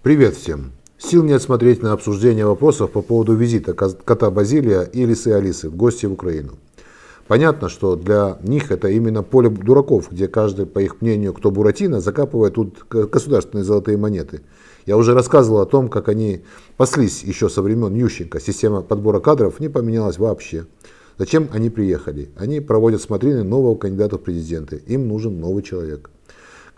Привет всем. Сил нет смотреть на обсуждение вопросов по поводу визита кота Базилия и лисы Алисы в гости в Украину. Понятно, что для них это именно поле дураков, где каждый, по их мнению, кто Буратино, закапывает тут государственные золотые монеты. Я уже рассказывал о том, как они паслись еще со времен Ющенко. Система подбора кадров не поменялась вообще. Зачем они приехали? Они проводят смотрины нового кандидата в президенты. Им нужен новый человек.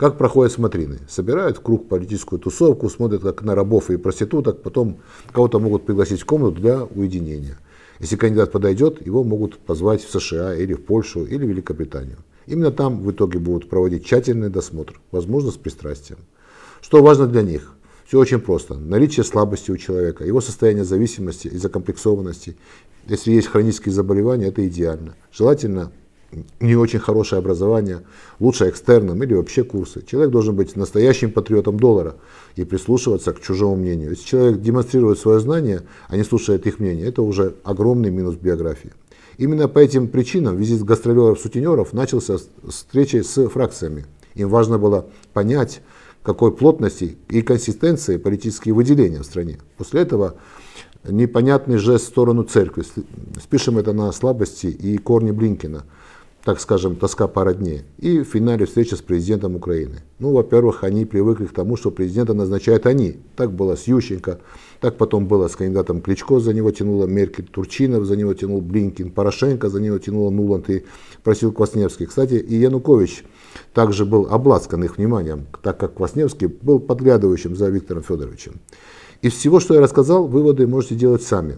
Как проходят смотрины? Собирают в круг политическую тусовку, смотрят как на рабов и проституток, потом кого-то могут пригласить в комнату для уединения. Если кандидат подойдет, его могут позвать в США или в Польшу или в Великобританию. Именно там в итоге будут проводить тщательный досмотр, возможно, с пристрастием. Что важно для них? Все очень просто. Наличие слабости у человека, его состояние зависимости и закомплексованности. Если есть хронические заболевания, это идеально. Желательно не очень хорошее образование, лучше экстерном или вообще курсы. Человек должен быть настоящим патриотом доллара и прислушиваться к чужому мнению. Если человек демонстрирует свое знание, а не слушает их мнение, это уже огромный минус биографии. Именно по этим причинам визит гастролеров-сутенеров начался с встречи с фракциями. Им важно было понять, какой плотности и консистенции политические выделения в стране. После этого непонятный жест в сторону церкви. Спишем это на слабости и корни Блинкина – так скажем, тоска пара дней, и в финале встреча с президентом Украины. Ну, во-первых, они привыкли к тому, что президента назначают они. Так было с Ющенко, так потом было с кандидатом Кличко, за него тянула Меркель, Турчинов, за него тянул Блинкин, Порошенко, за него тянула Нуланд и просил Квасневский. Кстати, и Янукович также был обласкан их вниманием, так как Квасневский был подглядывающим за Виктором Федоровичем. Из всего, что я рассказал, выводы можете делать сами.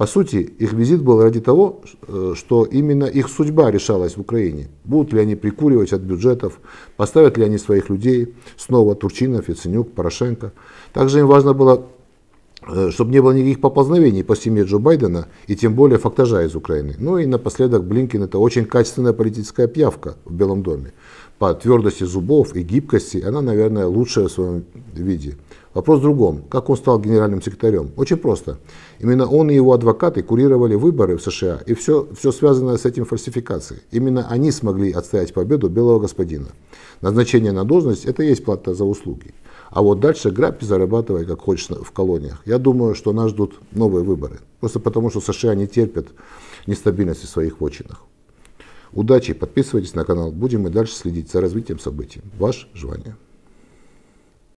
По сути, их визит был ради того, э, что именно их судьба решалась в Украине. Будут ли они прикуривать от бюджетов, поставят ли они своих людей, снова Турчинов, Яценюк, Порошенко. Также им важно было, э, чтобы не было никаких поползновений по семье Джо Байдена и тем более фактажа из Украины. Ну и напоследок Блинкин – это очень качественная политическая пьявка в Белом доме. По твердости зубов и гибкости она, наверное, лучшая в своем виде. Вопрос в другом. Как он стал генеральным секретарем? Очень просто. Именно он и его адвокаты курировали выборы в США и все, все связанное с этим фальсификацией. Именно они смогли отстоять победу белого господина. Назначение на должность – это и есть плата за услуги. А вот дальше грабь зарабатывай, как хочешь, в колониях. Я думаю, что нас ждут новые выборы. Просто потому, что США не терпят нестабильности в своих вотчинах. Удачи, подписывайтесь на канал, будем и дальше следить за развитием событий. Ваш Жванин.